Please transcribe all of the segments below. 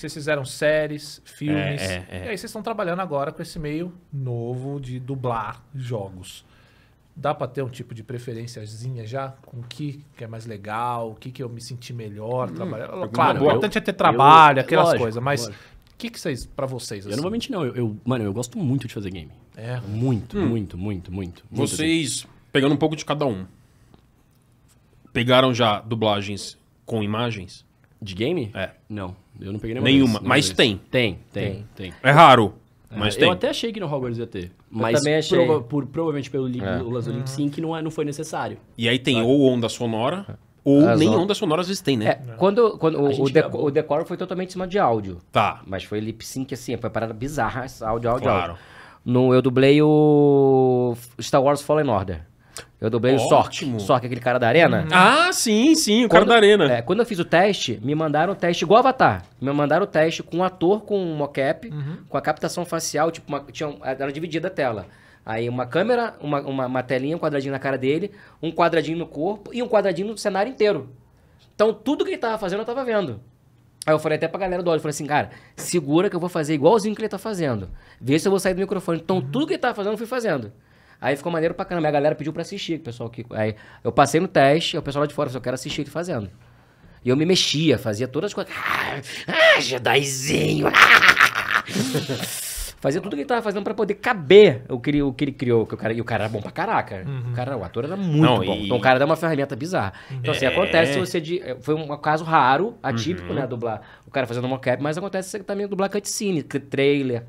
Vocês fizeram séries, filmes. É, é, é. E aí vocês estão trabalhando agora com esse meio novo de dublar jogos. Dá para ter um tipo de preferenciazinha já? Com o que, que é mais legal, o que, que eu me senti melhor hum, trabalhando? Claro, o importante é ter trabalho, eu, aquelas lógico, coisas, mas o que, que vocês, para vocês? Assim? Eu não vou assim? mentir, não. Eu, eu, mano, eu gosto muito de fazer game. É. Muito, hum. muito, muito, muito. Vocês, muito pegando um pouco de cada um, pegaram já dublagens com imagens? De game? É. Não, eu não peguei nenhuma. Nenhuma, vez, mas tem. tem. Tem, tem, tem. É raro. É, mas é, tem. Eu até achei que no Hogwarts ia ter. Mas também achei. Prova por, provavelmente pelo é. Lance Olympic Sim, que não, é, não foi necessário. E aí tem sabe? Tá. ou onda sonora, é. ou As nem on... onda sonora às vezes tem, né? É, é. quando, quando o, o, deco o decoro foi totalmente em cima de áudio. Tá. Mas foi lip sync assim, foi parada bizarra, áudio, áudio, claro. áudio. No, eu dublei o Star Wars Fallen Order. Eu dublei Ótimo. o Sork. Sork, aquele cara da arena. Uhum. Ah, sim, sim, o quando, cara da arena. É, quando eu fiz o teste, me mandaram o teste igual Avatar. Me mandaram o teste com um ator com um mocap, uhum. com a captação facial, tipo, uma, tinha, era dividida a tela. Aí uma câmera, uma, uma, uma telinha, um quadradinho na cara dele, um quadradinho no corpo e um quadradinho no cenário inteiro. Então tudo que ele tava fazendo eu tava vendo. Aí eu falei até pra galera do áudio, falei assim, cara, segura que eu vou fazer igualzinho que ele tá fazendo. Vê se eu vou sair do microfone. Então uhum. tudo que ele tava fazendo eu fui fazendo. Aí ficou maneiro pra caramba. a galera pediu pra assistir, o pessoal que. Aí eu passei no teste, o pessoal lá de fora falou, eu quero assistir ele fazendo. E eu me mexia, fazia todas as coisas. Ah, ah Jedizinho! Ah. ah, ah, ah fazia tudo que ele tava fazendo pra poder caber o que ele, o que ele criou. Que o cara, e o cara era bom pra caraca. Uhum. O, cara, o ator era muito Não, bom. E... Então o cara dá uma ferramenta bizarra. Então, assim, é... assim, acontece você. De, eh, foi um caso raro, atípico, né, uhum. né? Dublar o cara fazendo mocap, mas acontece você também dublar cutscene, trailer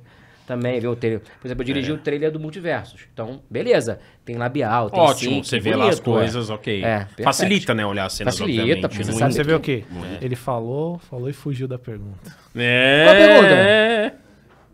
também, viu? Por exemplo, eu dirigi é. o trailer do Multiversos. Então, beleza. Tem labial, tem Ótimo, você vê bonito, lá as coisas, é. ok. É, Facilita, né, olhar as cenas, Facilita, obviamente. Você, né? você vê o quê? Ele falou, falou e fugiu da pergunta. É... Qual a pergunta? É.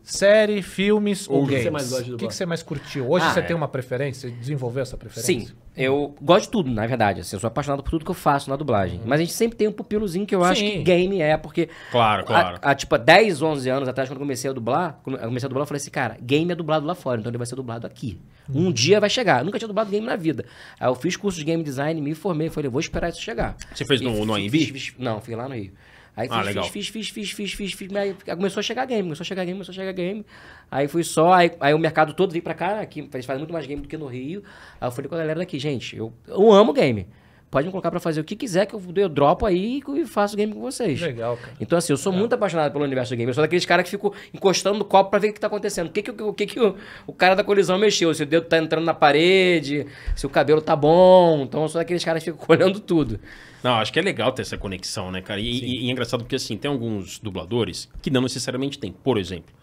Série, filmes ou, ou games? O que, que, você mais curtiu? Hoje ah, você é. tem uma preferência? Você desenvolveu essa preferência? Sim, eu gosto de tudo, na verdade. Assim, eu sou apaixonado por tudo que eu faço na dublagem. Uhum. Mas a gente sempre tem um pupilozinho que eu Sim. acho que game é, porque... Claro, claro. Há, tipo, 10, 11 anos atrás, quando eu comecei a dublar, quando eu comecei a dublar, eu falei assim, cara, game é dublado lá fora, então ele vai ser dublado aqui. Um uhum. dia vai chegar. Eu nunca tinha dublado game na vida. Aí eu fiz curso de game design, me formei, falei, vou esperar isso chegar. Você fez no, e, no AMB? Não, fui lá no Rio. Aí fiz, ah, legal. fiz, fiz, fiz, fiz, fiz, fiz, fiz, começou a chegar game, começou a chegar game, começou a chegar game. Aí fui só, aí, aí o mercado todo veio pra cá, aqui eles fazem muito mais game do que no Rio. Aí eu falei com a galera daqui, gente, eu, eu amo game. Pode me colocar para fazer o que quiser, que eu, eu dropo aí e faço game com vocês. Legal, cara. Então, assim, eu sou é. muito apaixonado pelo universo do game. Eu sou daqueles caras que ficam encostando o copo para ver o que tá acontecendo. O que, que, o, que, que o, o, cara da colisão mexeu? Se o dedo tá entrando na parede, se o cabelo tá bom. Então, eu sou daqueles caras que ficam olhando tudo. Não, acho que é legal ter essa conexão, né, cara? E, e, e, é engraçado porque, assim, tem alguns dubladores que não necessariamente tem. Por exemplo,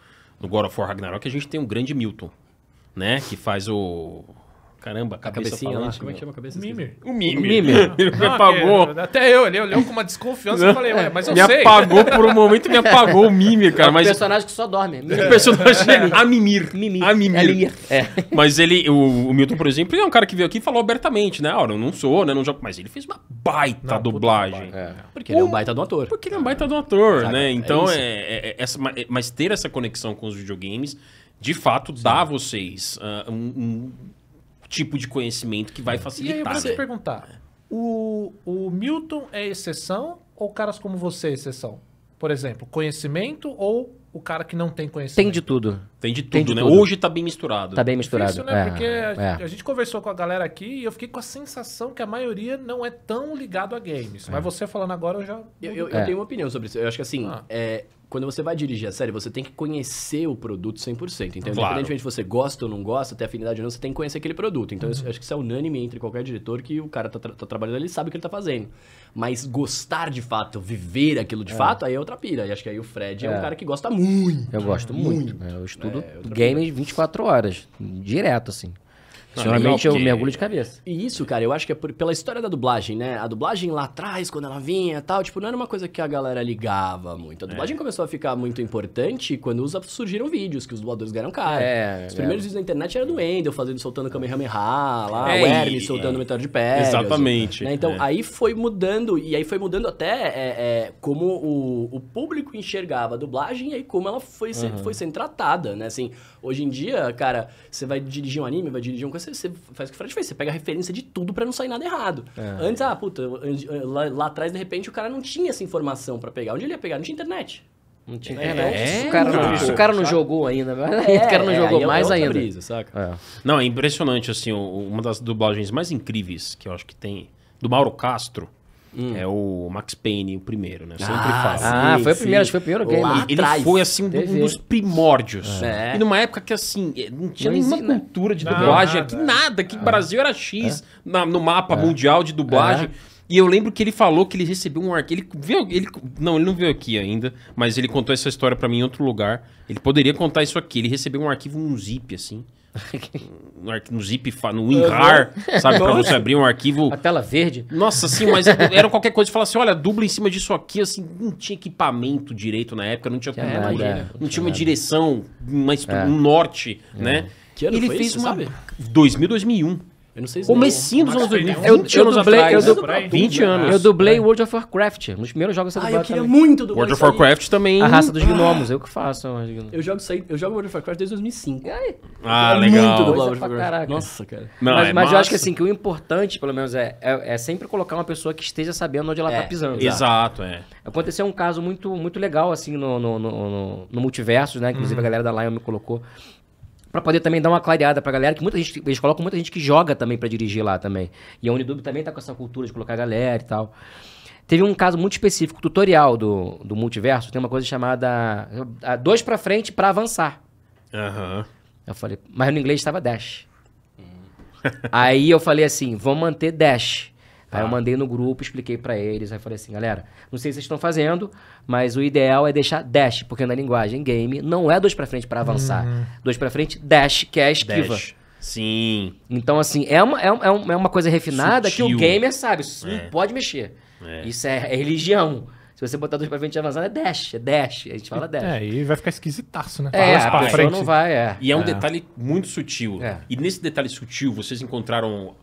no God of War Ragnarok a gente tem um grande Milton, né? Que faz o Caramba, a cabecinha falante, lá. Como é que chama a cabeça? O Mimer. O Mimer. O Mimer. Ele me apagou. É, até eu, ele olhou com uma desconfiança e falei, ué, mas eu me sei. Me apagou por um momento, me apagou o Mimer, cara. É um mas... personagem que só dorme. O é é personagem é. a mimir. Mimir. A mimir. É, Mas ele, o, o, Milton, por exemplo, é um cara que veio aqui e falou abertamente, né? Ora, eu não sou, né? Não jogo. Mas ele fez uma baita não, dublagem. Puta, é. Porque ele é um baita do ator. Porque ele é um baita do ator, né? Então, é, essa, mas ter essa conexão com os videogames, de fato, Sim. dá a vocês uh, um, um tipo de conhecimento que vai facilitar. E aí eu preciso né? perguntar, o, o Milton é exceção ou caras como você é exceção? Por exemplo, conhecimento ou o cara que não tem conhecimento? Tem de tudo. Tem de tudo, Tem de né? Tudo. Hoje tá bem misturado. Tá bem misturado. né? É, Porque a, é. a, gente conversou com a galera aqui e eu fiquei com a sensação que a maioria não é tão ligado a games. É. Mas você falando agora, eu já. Eu, eu, eu, é. tenho uma opinião sobre isso. Eu acho que assim. Ah. É, quando você vai dirigir a série, você tem que conhecer o produto 100%. Então, claro. independentemente se você gosta ou não gosta, ter afinidade ou não, você tem que conhecer aquele produto. Então, uhum. eu acho que isso é unânime entre qualquer diretor que o cara tá, tra tá trabalhando, ele sabe o que ele tá fazendo. Mas gostar de fato, viver aquilo de é. fato, aí é outra pira. E acho que aí o Fred é, um cara que gosta muito. Eu gosto muito. muito. Eu estudo do é, game coisa. 24 horas, direto, assim. Geralmente eu mergulho de cabeça. E isso, cara, eu acho que é por, pela história da dublagem, né? A dublagem lá atrás, quando ela vinha tal, tipo, não era uma coisa que a galera ligava muito. A dublagem é. começou a ficar muito importante quando surgiram vídeos, que os dubladores ganharam cara. É, os primeiros é. vídeos na internet eram do Endel fazendo, soltando Kamehameha lá, é, o Hermes é. soltando é. Meteoro de Pé. Exatamente. Né? Então, é. aí foi mudando, e aí foi mudando até como o, o, público enxergava a dublagem e aí como ela foi, uhum. foi sendo tratada, né? Assim, hoje em dia, cara, você vai dirigir um anime, vai dirigir um coisa, você, você faz o que o Fred fez, você pega a referência de tudo para não sair nada errado. É. Antes, ah, puta, lá, lá, atrás, de repente, o cara não tinha essa informação para pegar. Onde ele ia pegar? Não tinha internet. Não tinha é, internet. É, o, cara não, o cara não jogou ainda, né? é, o cara não jogou é mais ainda. Brisa, Não, é impressionante, assim, uma das dublagens mais incríveis que eu acho que tem, do Mauro Castro, Hum. É o Max Payne, o primeiro, né? Eu sempre ah, falo. Ah, foi o primeiro, acho que foi o primeiro game. Lá ele atrás, foi, assim, um dos primórdios. É. é. E numa época que, assim, eh, não tinha não nenhuma cultura de dublagem nada. aqui, nada. Que é. Brasil era X é. na, no mapa é. mundial de dublagem. É. E eu lembro que ele falou que ele recebeu um arquivo. Ele veio. Ele, não, ele não veio aqui ainda, mas ele contou essa história para mim em outro lugar. Ele poderia contar isso aqui. Ele recebeu um arquivo, um zip, assim no zip, no WinRAR, uhum. sabe? Nossa. pra você abrir um arquivo. A tela verde. Nossa, sim, mas é, era qualquer coisa. Falar assim, olha, dubla em cima disso aqui, assim, não tinha equipamento direito na época, não tinha cultura, não, é, não, tinha uma direção, uma, é. um norte, é. né? Que ano ele foi fez isso, uma... sabe? 2000, 2001. Eu não sei se. Comecinho é. é dos anos 2000. Eu, né? dublei. É 20 anos. Eu dublei World of Warcraft. Nos primeiros jogos você Ah, eu queria também. muito do World of Warcraft também. A raça dos gnomos. Ah. Eu que faço. Eu jogo, eu jogo World of Warcraft desde 2005. Ah, legal. Muito do World of Warcraft. Nossa, cara. Mas, mas eu acho que assim, que o importante, pelo menos, é, é, sempre colocar uma pessoa que esteja sabendo onde ela tá pisando. Exato, é. Aconteceu um caso muito, muito legal, assim, no, no, no, no, multiverso, né? Inclusive uhum. a galera da Lion me colocou para poder também dar uma clareada pra galera, que muita gente, eles colocam muita gente que joga também para dirigir lá também. E a Unidub também tá com essa cultura de colocar a galera e tal. Teve um caso muito específico, tutorial do, do multiverso, tem uma coisa chamada a, dois para frente para avançar. Uhum. Eu falei, mas no inglês estava dash. Aí eu falei assim, vamos manter dash. Aí eu tá. mandei no grupo, expliquei para eles, aí falei assim, galera, não sei se vocês estão fazendo, mas o ideal é deixar dash, porque na linguagem game não é dois para frente para avançar. Uhum. Dois para frente, dash, que é a esquiva. Dash. Sim. Então, assim, é uma, é uma, é, é uma coisa refinada Sutil. que o gamer sabe, é. não pode mexer. É. Isso é, é religião. Se você botar dois pra frente e avançar, é dash, é dash. A gente fala dash. É, e vai ficar esquisitaço, né? É, Fala a pra frente. não vai, é. E é um é. detalhe muito sutil. É. E nesse detalhe sutil, vocês encontraram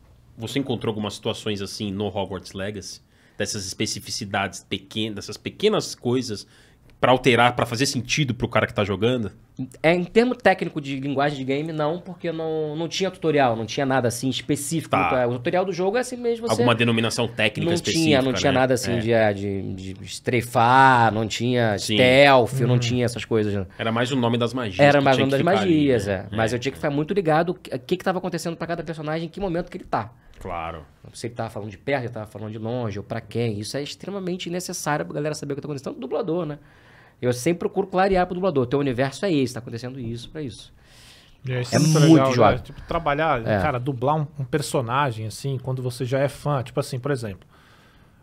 você encontrou algumas situações assim no Hogwarts Legacy? Dessas especificidades pequenas, dessas pequenas coisas para alterar, para fazer sentido pro cara que tá jogando? É, em termo técnico de linguagem de game, não, porque não, não tinha tutorial, não tinha nada assim específico. Tá. O tutorial do jogo é assim mesmo. Você... Alguma denominação técnica não específica? Tinha, não né? tinha nada assim é. de, ah, de, de estrefar, não tinha Sim. stealth, hum. não tinha essas coisas. Né? Era mais o nome das magias. Era mais o nome das magias, ali, né? é. Mas é. eu tinha que ficar muito ligado o que, que tava acontecendo para cada personagem, em que momento que ele tá. Claro. se ele estava falando de perto, ele estava falando de longe, ou para quem. Isso é extremamente necessário para a galera saber o que está acontecendo. Tanto dublador, né? Eu sempre procuro clarear para o dublador. Teu universo é esse, está acontecendo isso para isso. É, é, muito, muito legal, jovem. Né? Tipo, trabalhar, é. cara, dublar um, um personagem, assim, quando você já é fã. Tipo assim, por exemplo,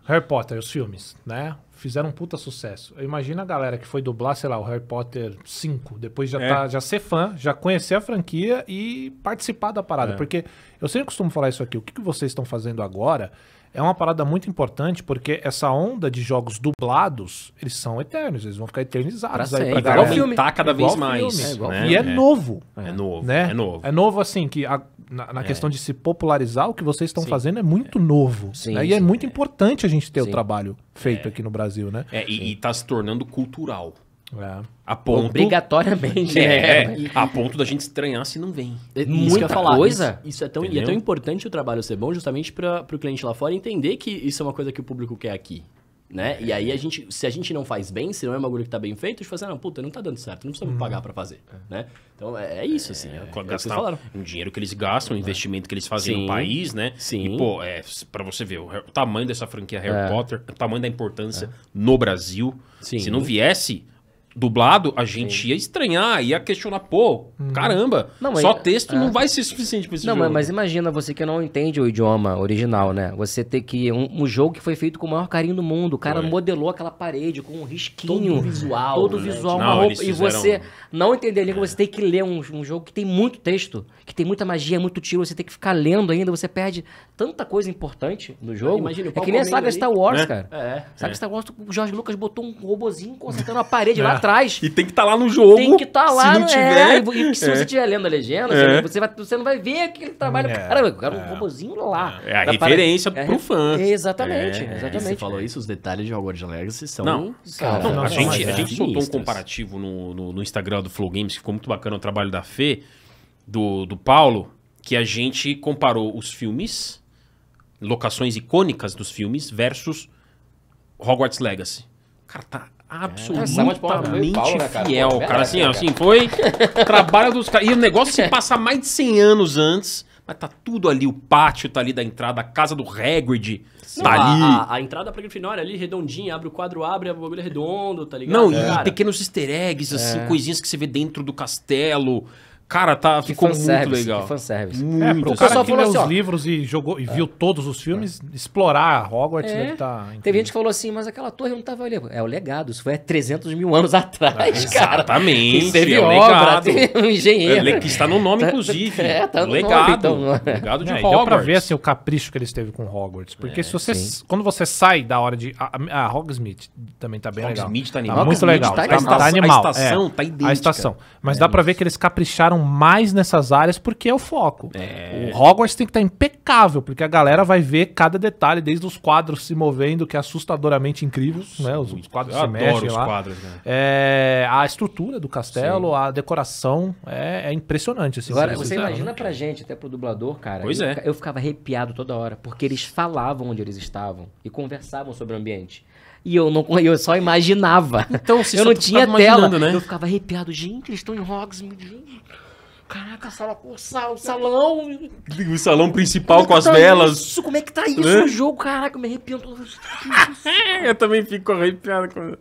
Harry Potter, os filmes, né? Fizeram um puta sucesso. Imagina a galera que foi dublar, sei lá, o Harry Potter 5, depois já, é. tá, já ser fã, já conhecer a franquia e participar da parada. É. Porque eu sempre costumo falar isso aqui, o que, que vocês estão fazendo agora é uma parada muito importante porque essa onda de jogos dublados, eles são eternos, eles vão ficar eternizados pra né? aí pra filme. Tá cada vez mais. né? E é, é, novo. É novo. Né? É novo. É novo assim que a, na, na é. questão de se popularizar, o que vocês estão fazendo é muito é. novo. Né? Sim, né? E é sim, é muito importante a gente ter o trabalho feito é. aqui no Brasil, né? É, e está se tornando cultural. É. A ponto, Obrigatoriamente. É, é, a ponto da gente estranhar se não vem. É, Muita falar, coisa. Isso, isso, é tão, e é tão importante o trabalho ser bom justamente para o cliente lá fora entender que isso é uma coisa que o público quer aqui né? E é. aí a gente, se a gente não faz bem, se não é um bagulho que tá bem feito, a gente fala assim, não, puta, não tá dando certo, não precisa hum. pagar para fazer, é. né? Então é, é isso, assim. É, é gastar um dinheiro que eles gastam, um é. investimento que eles fazem sim, no país, né? Sim. E, pô, é, pra você ver o, tamanho dessa franquia Harry Potter, o tamanho da importância no Brasil. Sim. Se não viesse dublado, a gente Sim. ia estranhar, ia questionar, pô, hum. caramba, não, mas, só texto é... não vai ser suficiente pra esse não, jogo. Não, mas imagina você que não entende o idioma original, né? Você ter que. Um, um jogo que foi feito com o maior carinho do mundo, o cara foi. modelou aquela parede com um risquinho. Todo visual. Todo né? visual, não, roupa, fizeram... E você não entender a língua, você tem que ler um, um jogo que tem muito texto, que tem muita magia, muito tiro, você tem que ficar lendo ainda, você perde tanta coisa importante no jogo. Imagina, é que nem a saga ali? Star Wars, né? cara. É, é. Star Wars, o George Lucas botou um robozinho consertando a parede lá atrás. E tem que estar tá lá no jogo. Tem que estar tá lá. Se não né? tiver. É, e, e, se é. você tiver lendo a legenda, é. você, vai, você não vai ver aquele trabalho. É. Caramba, eu quero um é. robozinho lá. É a referência para... É pro fã. Exatamente, é. exatamente. Você falou isso, os detalhes de Hogwarts Legacy são... Não, cara, não, a, gente, a gente soltou um comparativo no, no, no, Instagram do Flow Games, que ficou muito bacana o trabalho da Fê, do, do Paulo, que a gente comparou os filmes, locações icônicas dos filmes, versus Hogwarts Legacy. Cara, tá absolutamente é, né, cara? fiel, cara. Assim, cara. assim, foi trabalho dos caras. E o negócio se passa mais de 100 anos antes, mas tá tudo ali, o pátio tá ali da entrada, a casa do Hagrid Sim. tá ali. A, a, entrada pra Grifinória é ali, redondinha, abre o quadro, abre, a é bagulho redondo, tá ligado? Não, é. e pequenos easter eggs, assim, coisinhas que você vê dentro do castelo. Cara, tá, que ficou muito legal. Que fanservice. Muito. É, o cara só que falou assim, os ó, livros e jogou e é. viu todos os filmes, é. explorar Hogwarts é. deve tá Teve gente que falou assim, mas aquela torre não tava ali. É o legado, isso foi há 300 mil anos atrás, ah, cara. Exatamente. Teve é obra, teve um engenheiro. É, que está no nome, tá, inclusive. É, tá no legado. Nome, então. Legado de é, Hogwarts. Deu pra ver assim, o capricho que eles teve com Hogwarts. Porque se você, quando você sai da hora de... A, Hogsmeade também tá bem Hogsmeade legal. Hogsmeade tá, tá animal. Tá muito legal. Tá animal. A estação tá idêntica. A estação. Mas dá pra ver que eles capricharam mais nessas áreas porque é o foco. É. O Hogwarts tem que estar tá impecável, porque a galera vai ver cada detalhe, desde os quadros se movendo, que é assustadoramente incrível, Nossa, né? Os, os quadros se mexem lá. Quadros, né? é, a estrutura do castelo, Sim. a decoração, é, é impressionante. Assim, Agora, você imagina pra gente, até pro dublador, cara. Pois eu, é. Eu ficava arrepiado toda hora, porque eles falavam onde eles estavam e conversavam sobre o ambiente. E eu não eu só imaginava. Então, eu não tá tinha tela. Né? Eu ficava arrepiado. Gente, eles estão em Hogsmeade. Caraca, sala, o sal, salão. O salão principal é com as tá velas. Isso, como é que tá isso é no jogo? Caraca, eu me arrepio. eu também fico arrepiado. Com...